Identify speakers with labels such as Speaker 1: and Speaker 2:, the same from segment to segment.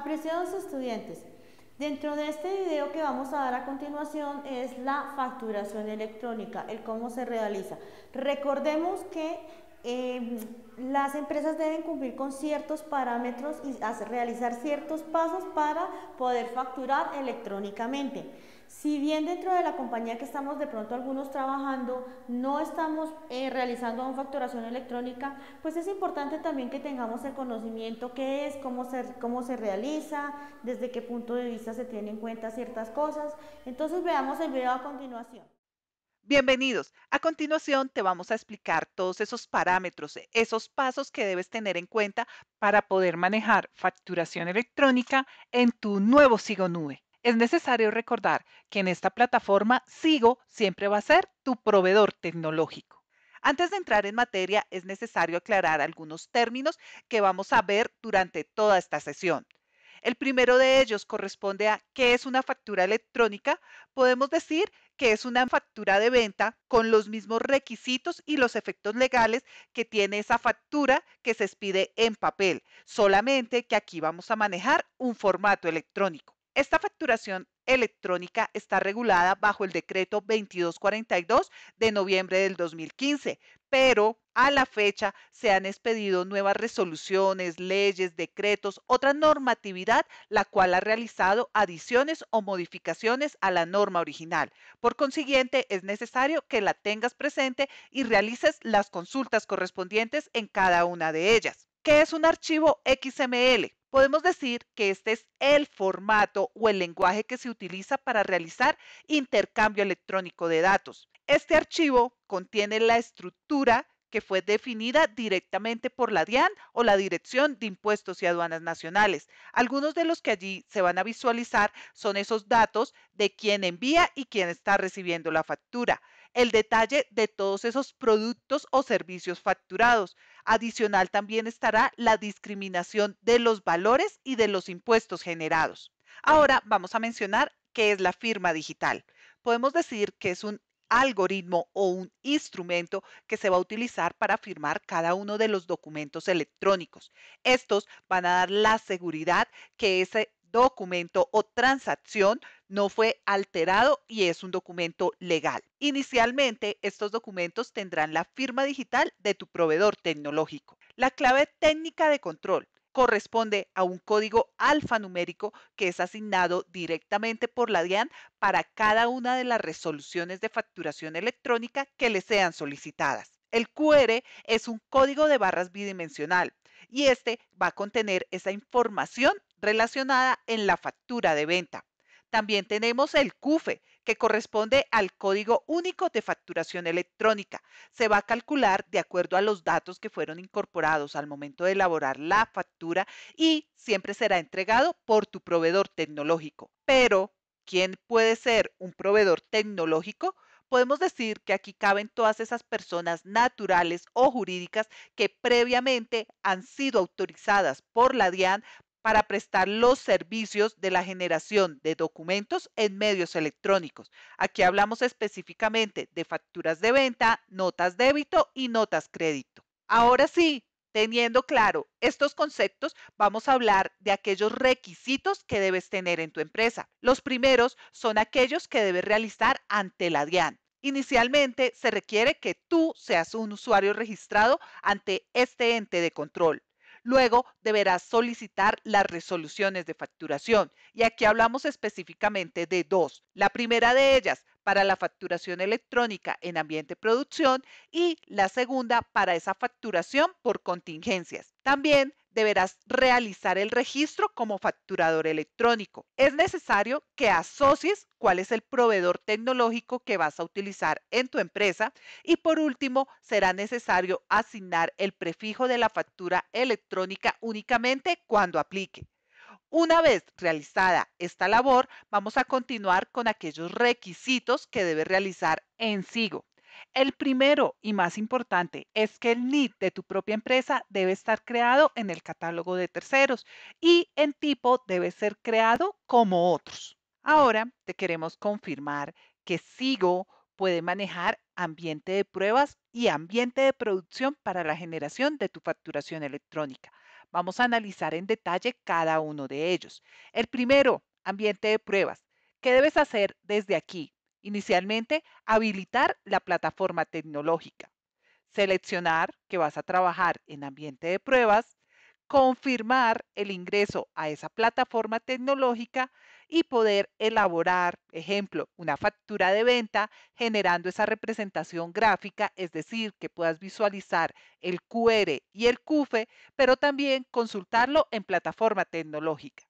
Speaker 1: Apreciados estudiantes, dentro de este video que vamos a dar a continuación es la facturación electrónica, el cómo se realiza. Recordemos que... Eh, las empresas deben cumplir con ciertos parámetros y realizar ciertos pasos para poder facturar electrónicamente. Si bien dentro de la compañía que estamos de pronto algunos trabajando no estamos eh, realizando una facturación electrónica, pues es importante también que tengamos el conocimiento qué es, cómo se, cómo se realiza, desde qué punto de vista se tienen en cuenta ciertas cosas. Entonces veamos el video a continuación.
Speaker 2: Bienvenidos. A continuación te vamos a explicar todos esos parámetros, esos pasos que debes tener en cuenta para poder manejar facturación electrónica en tu nuevo Sigo Nube. Es necesario recordar que en esta plataforma Sigo siempre va a ser tu proveedor tecnológico. Antes de entrar en materia, es necesario aclarar algunos términos que vamos a ver durante toda esta sesión. El primero de ellos corresponde a qué es una factura electrónica. Podemos decir que es una factura de venta con los mismos requisitos y los efectos legales que tiene esa factura que se expide en papel, solamente que aquí vamos a manejar un formato electrónico. Esta facturación electrónica está regulada bajo el decreto 2242 de noviembre del 2015, pero a la fecha se han expedido nuevas resoluciones, leyes, decretos, otra normatividad, la cual ha realizado adiciones o modificaciones a la norma original. Por consiguiente, es necesario que la tengas presente y realices las consultas correspondientes en cada una de ellas. ¿Qué es un archivo XML? podemos decir que este es el formato o el lenguaje que se utiliza para realizar intercambio electrónico de datos. Este archivo contiene la estructura que fue definida directamente por la DIAN o la Dirección de Impuestos y Aduanas Nacionales. Algunos de los que allí se van a visualizar son esos datos de quién envía y quién está recibiendo la factura el detalle de todos esos productos o servicios facturados. Adicional también estará la discriminación de los valores y de los impuestos generados. Ahora vamos a mencionar qué es la firma digital. Podemos decir que es un algoritmo o un instrumento que se va a utilizar para firmar cada uno de los documentos electrónicos. Estos van a dar la seguridad que ese documento o transacción no fue alterado y es un documento legal. Inicialmente, estos documentos tendrán la firma digital de tu proveedor tecnológico. La clave técnica de control corresponde a un código alfanumérico que es asignado directamente por la DIAN para cada una de las resoluciones de facturación electrónica que le sean solicitadas. El QR es un código de barras bidimensional y este va a contener esa información relacionada en la factura de venta. También tenemos el CUFE, que corresponde al Código Único de Facturación Electrónica. Se va a calcular de acuerdo a los datos que fueron incorporados al momento de elaborar la factura y siempre será entregado por tu proveedor tecnológico. Pero, ¿quién puede ser un proveedor tecnológico? podemos decir que aquí caben todas esas personas naturales o jurídicas que previamente han sido autorizadas por la DIAN para prestar los servicios de la generación de documentos en medios electrónicos. Aquí hablamos específicamente de facturas de venta, notas débito y notas crédito. Ahora sí, teniendo claro estos conceptos, vamos a hablar de aquellos requisitos que debes tener en tu empresa. Los primeros son aquellos que debes realizar ante la DIAN. Inicialmente se requiere que tú seas un usuario registrado ante este ente de control. Luego deberás solicitar las resoluciones de facturación y aquí hablamos específicamente de dos. La primera de ellas para la facturación electrónica en ambiente producción y la segunda para esa facturación por contingencias. También deberás realizar el registro como facturador electrónico. Es necesario que asocies cuál es el proveedor tecnológico que vas a utilizar en tu empresa y por último será necesario asignar el prefijo de la factura electrónica únicamente cuando aplique. Una vez realizada esta labor, vamos a continuar con aquellos requisitos que debe realizar en SIGO. El primero y más importante es que el NIT de tu propia empresa debe estar creado en el catálogo de terceros y en tipo debe ser creado como otros. Ahora te queremos confirmar que Sigo puede manejar ambiente de pruebas y ambiente de producción para la generación de tu facturación electrónica. Vamos a analizar en detalle cada uno de ellos. El primero, ambiente de pruebas. ¿Qué debes hacer desde aquí Inicialmente, habilitar la plataforma tecnológica. Seleccionar que vas a trabajar en ambiente de pruebas. Confirmar el ingreso a esa plataforma tecnológica y poder elaborar, ejemplo, una factura de venta generando esa representación gráfica, es decir, que puedas visualizar el QR y el CUFE, pero también consultarlo en plataforma tecnológica.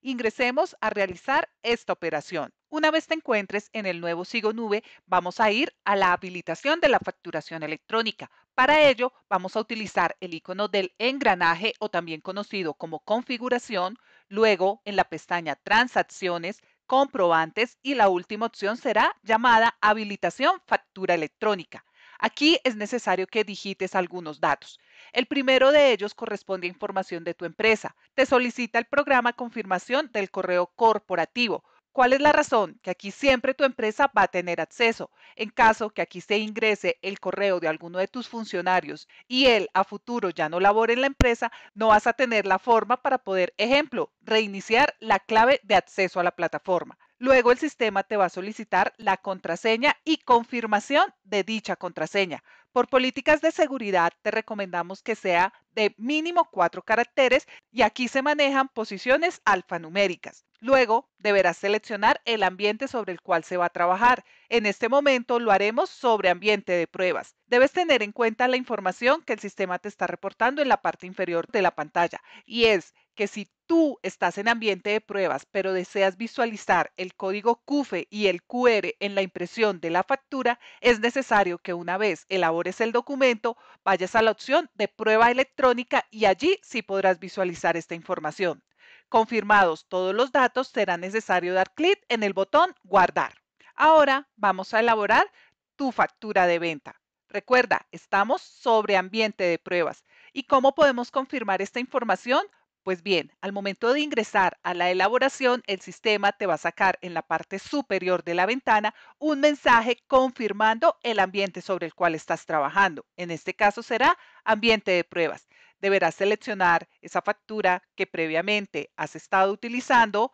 Speaker 2: Ingresemos a realizar esta operación. Una vez te encuentres en el nuevo Sigo Nube, vamos a ir a la habilitación de la facturación electrónica. Para ello, vamos a utilizar el icono del engranaje o también conocido como configuración. Luego, en la pestaña Transacciones, Comprobantes y la última opción será llamada Habilitación Factura Electrónica. Aquí es necesario que digites algunos datos. El primero de ellos corresponde a información de tu empresa. Te solicita el programa confirmación del correo corporativo. ¿Cuál es la razón? Que aquí siempre tu empresa va a tener acceso. En caso que aquí se ingrese el correo de alguno de tus funcionarios y él a futuro ya no labore en la empresa, no vas a tener la forma para poder, ejemplo, reiniciar la clave de acceso a la plataforma. Luego el sistema te va a solicitar la contraseña y confirmación de dicha contraseña. Por políticas de seguridad te recomendamos que sea de mínimo cuatro caracteres y aquí se manejan posiciones alfanuméricas. Luego deberás seleccionar el ambiente sobre el cual se va a trabajar. En este momento lo haremos sobre ambiente de pruebas. Debes tener en cuenta la información que el sistema te está reportando en la parte inferior de la pantalla y es que si tú estás en ambiente de pruebas, pero deseas visualizar el código CUFE y el QR en la impresión de la factura, es necesario que una vez elabores el documento, vayas a la opción de prueba electrónica y allí sí podrás visualizar esta información. Confirmados todos los datos, será necesario dar clic en el botón Guardar. Ahora vamos a elaborar tu factura de venta. Recuerda, estamos sobre ambiente de pruebas. ¿Y cómo podemos confirmar esta información? Pues bien, al momento de ingresar a la elaboración, el sistema te va a sacar en la parte superior de la ventana un mensaje confirmando el ambiente sobre el cual estás trabajando. En este caso será ambiente de pruebas. Deberás seleccionar esa factura que previamente has estado utilizando,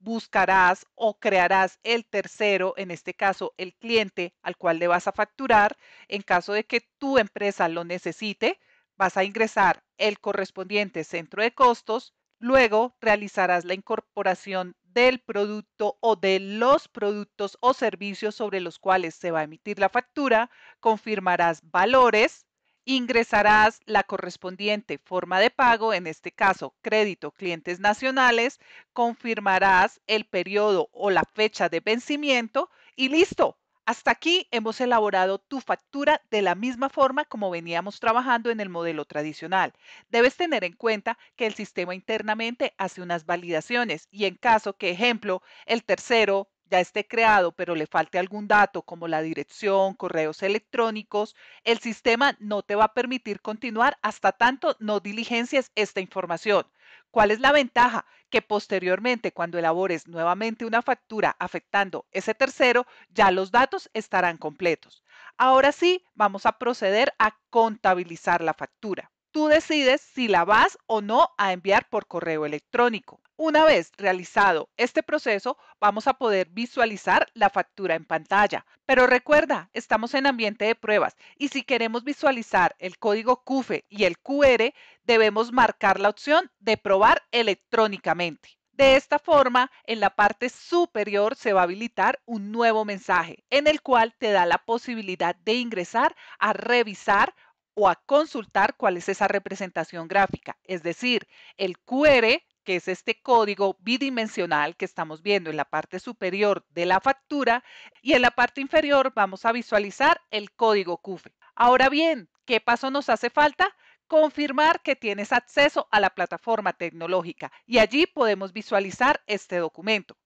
Speaker 2: buscarás o crearás el tercero, en este caso el cliente al cual le vas a facturar, en caso de que tu empresa lo necesite Vas a ingresar el correspondiente centro de costos, luego realizarás la incorporación del producto o de los productos o servicios sobre los cuales se va a emitir la factura, confirmarás valores, ingresarás la correspondiente forma de pago, en este caso crédito clientes nacionales, confirmarás el periodo o la fecha de vencimiento y listo, hasta aquí hemos elaborado tu factura de la misma forma como veníamos trabajando en el modelo tradicional. Debes tener en cuenta que el sistema internamente hace unas validaciones y en caso que, ejemplo, el tercero ya esté creado, pero le falte algún dato como la dirección, correos electrónicos, el sistema no te va a permitir continuar hasta tanto no diligencias esta información. ¿Cuál es la ventaja? Que posteriormente, cuando elabores nuevamente una factura afectando ese tercero, ya los datos estarán completos. Ahora sí, vamos a proceder a contabilizar la factura. Tú decides si la vas o no a enviar por correo electrónico. Una vez realizado este proceso, vamos a poder visualizar la factura en pantalla. Pero recuerda, estamos en ambiente de pruebas y si queremos visualizar el código CUFE y el QR, debemos marcar la opción de probar electrónicamente. De esta forma, en la parte superior se va a habilitar un nuevo mensaje en el cual te da la posibilidad de ingresar a revisar o a consultar cuál es esa representación gráfica, es decir, el QR que es este código bidimensional que estamos viendo en la parte superior de la factura y en la parte inferior vamos a visualizar el código CUFE. Ahora bien, ¿qué paso nos hace falta? confirmar que tienes acceso a la plataforma tecnológica y allí podemos visualizar este documento.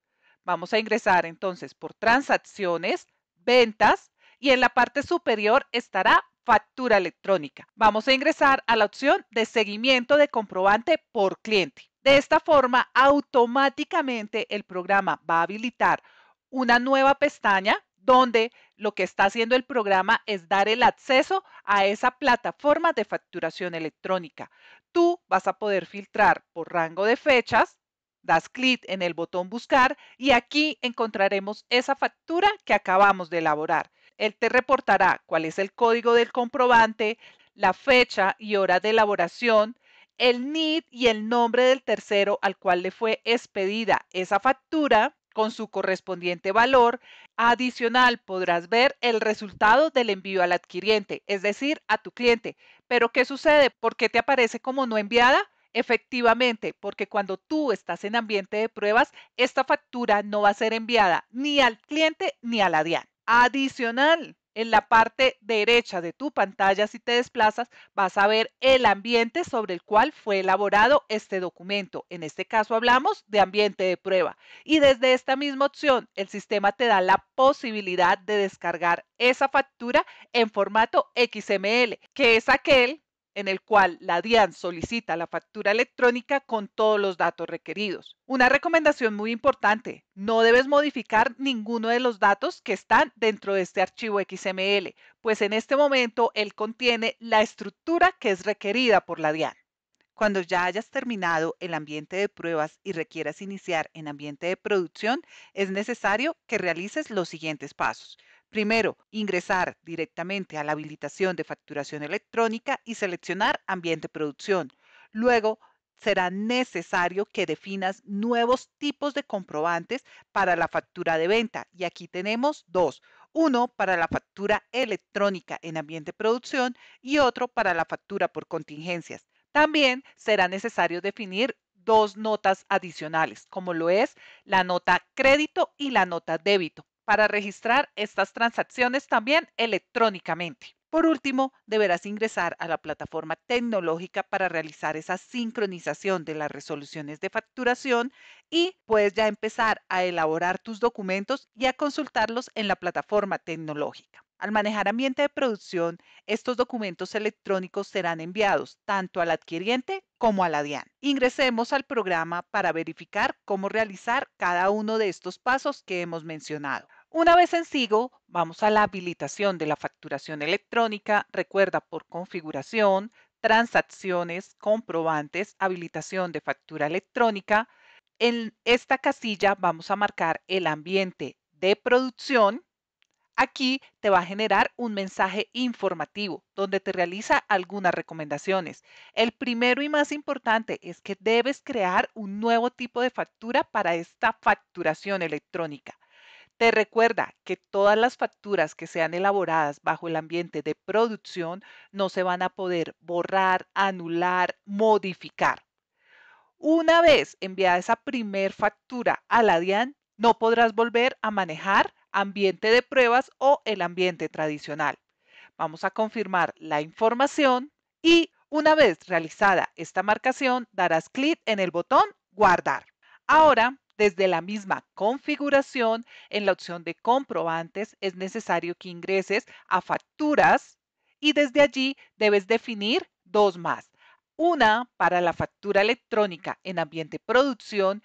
Speaker 2: Vamos a ingresar entonces por transacciones, ventas y en la parte superior estará factura electrónica. Vamos a ingresar a la opción de seguimiento de comprobante por cliente. De esta forma, automáticamente el programa va a habilitar una nueva pestaña donde lo que está haciendo el programa es dar el acceso a esa plataforma de facturación electrónica. Tú vas a poder filtrar por rango de fechas, das clic en el botón buscar y aquí encontraremos esa factura que acabamos de elaborar. Él te reportará cuál es el código del comprobante, la fecha y hora de elaboración, el NID y el nombre del tercero al cual le fue expedida esa factura con su correspondiente valor. Adicional, podrás ver el resultado del envío al adquiriente, es decir, a tu cliente. Pero, ¿qué sucede? ¿Por qué te aparece como no enviada? Efectivamente, porque cuando tú estás en ambiente de pruebas, esta factura no va a ser enviada ni al cliente ni a la DIAN. Adicional, en la parte derecha de tu pantalla, si te desplazas, vas a ver el ambiente sobre el cual fue elaborado este documento. En este caso hablamos de ambiente de prueba. Y desde esta misma opción, el sistema te da la posibilidad de descargar esa factura en formato XML, que es aquel en el cual la DIAN solicita la factura electrónica con todos los datos requeridos. Una recomendación muy importante, no debes modificar ninguno de los datos que están dentro de este archivo XML, pues en este momento él contiene la estructura que es requerida por la DIAN. Cuando ya hayas terminado el ambiente de pruebas y requieras iniciar en ambiente de producción, es necesario que realices los siguientes pasos. Primero, ingresar directamente a la habilitación de facturación electrónica y seleccionar ambiente producción. Luego, será necesario que definas nuevos tipos de comprobantes para la factura de venta. Y aquí tenemos dos. Uno para la factura electrónica en ambiente producción y otro para la factura por contingencias. También será necesario definir dos notas adicionales, como lo es la nota crédito y la nota débito para registrar estas transacciones también electrónicamente. Por último, deberás ingresar a la plataforma tecnológica para realizar esa sincronización de las resoluciones de facturación y puedes ya empezar a elaborar tus documentos y a consultarlos en la plataforma tecnológica. Al manejar ambiente de producción, estos documentos electrónicos serán enviados tanto al adquiriente como a la DIAN. Ingresemos al programa para verificar cómo realizar cada uno de estos pasos que hemos mencionado. Una vez en SIGO, vamos a la habilitación de la facturación electrónica. Recuerda por configuración, transacciones, comprobantes, habilitación de factura electrónica. En esta casilla vamos a marcar el ambiente de producción. Aquí te va a generar un mensaje informativo donde te realiza algunas recomendaciones. El primero y más importante es que debes crear un nuevo tipo de factura para esta facturación electrónica. Te recuerda que todas las facturas que sean elaboradas bajo el ambiente de producción no se van a poder borrar, anular, modificar. Una vez enviada esa primer factura a la DIAN, no podrás volver a manejar ambiente de pruebas o el ambiente tradicional. Vamos a confirmar la información y una vez realizada esta marcación, darás clic en el botón Guardar. Ahora desde la misma configuración, en la opción de comprobantes, es necesario que ingreses a facturas y desde allí debes definir dos más. Una para la factura electrónica en ambiente producción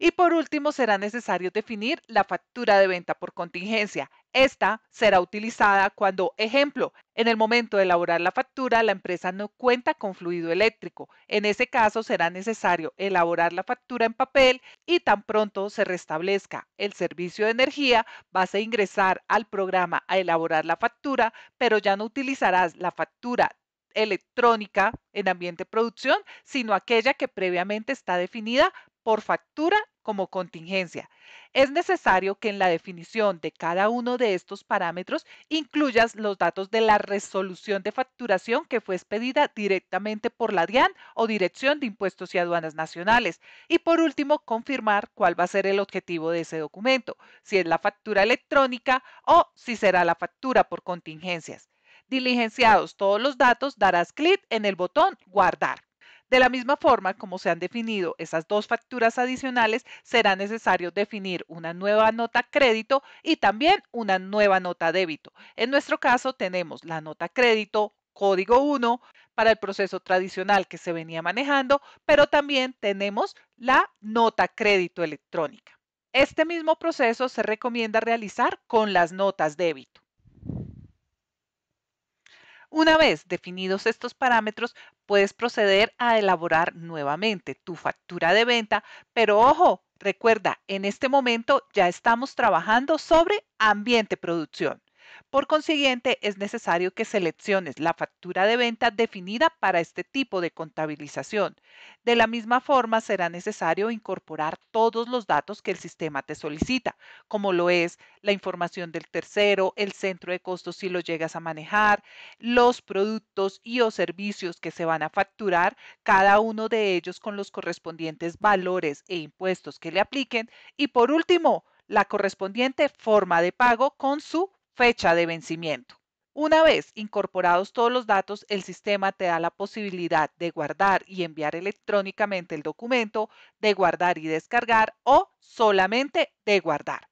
Speaker 2: y por último, será necesario definir la factura de venta por contingencia. Esta será utilizada cuando, ejemplo, en el momento de elaborar la factura, la empresa no cuenta con fluido eléctrico. En ese caso, será necesario elaborar la factura en papel y tan pronto se restablezca el servicio de energía, vas a ingresar al programa a elaborar la factura, pero ya no utilizarás la factura electrónica en ambiente producción, sino aquella que previamente está definida por factura como contingencia. Es necesario que en la definición de cada uno de estos parámetros incluyas los datos de la resolución de facturación que fue expedida directamente por la DIAN o Dirección de Impuestos y Aduanas Nacionales. Y por último, confirmar cuál va a ser el objetivo de ese documento, si es la factura electrónica o si será la factura por contingencias. Diligenciados todos los datos, darás clic en el botón Guardar. De la misma forma como se han definido esas dos facturas adicionales, será necesario definir una nueva nota crédito y también una nueva nota débito. En nuestro caso tenemos la nota crédito código 1 para el proceso tradicional que se venía manejando, pero también tenemos la nota crédito electrónica. Este mismo proceso se recomienda realizar con las notas débito. Una vez definidos estos parámetros, puedes proceder a elaborar nuevamente tu factura de venta, pero ojo, recuerda, en este momento ya estamos trabajando sobre ambiente producción. Por consiguiente, es necesario que selecciones la factura de venta definida para este tipo de contabilización. De la misma forma, será necesario incorporar todos los datos que el sistema te solicita, como lo es la información del tercero, el centro de costos si lo llegas a manejar, los productos y o servicios que se van a facturar, cada uno de ellos con los correspondientes valores e impuestos que le apliquen y por último, la correspondiente forma de pago con su fecha de vencimiento. Una vez incorporados todos los datos, el sistema te da la posibilidad de guardar y enviar electrónicamente el documento, de guardar y descargar o solamente de guardar.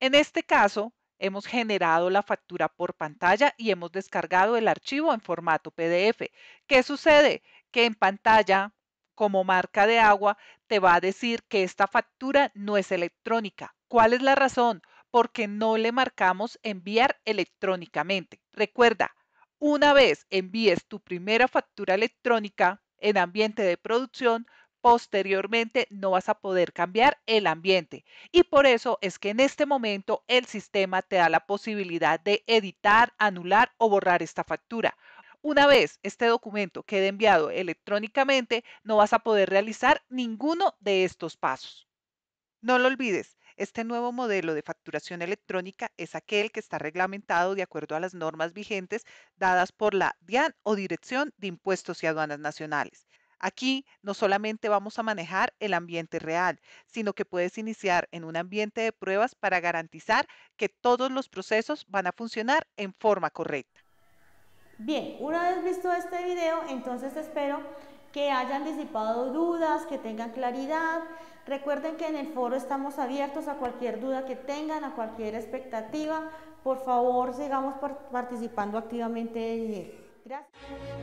Speaker 2: En este caso, hemos generado la factura por pantalla y hemos descargado el archivo en formato PDF. ¿Qué sucede? Que en pantalla, como marca de agua, te va a decir que esta factura no es electrónica. ¿Cuál es la razón? porque no le marcamos enviar electrónicamente. Recuerda, una vez envíes tu primera factura electrónica en ambiente de producción, posteriormente no vas a poder cambiar el ambiente. Y por eso es que en este momento el sistema te da la posibilidad de editar, anular o borrar esta factura. Una vez este documento quede enviado electrónicamente, no vas a poder realizar ninguno de estos pasos. No lo olvides, este nuevo modelo de facturación electrónica es aquel que está reglamentado de acuerdo a las normas vigentes dadas por la DIAN o Dirección de Impuestos y Aduanas Nacionales. Aquí no solamente vamos a manejar el ambiente real, sino que puedes iniciar en un ambiente de pruebas para garantizar que todos los procesos van a funcionar en forma correcta.
Speaker 1: Bien, una vez visto este video, entonces espero que hayan disipado dudas, que tengan claridad. Recuerden que en el foro estamos abiertos a cualquier duda que tengan, a cualquier expectativa. Por favor, sigamos participando activamente Gracias.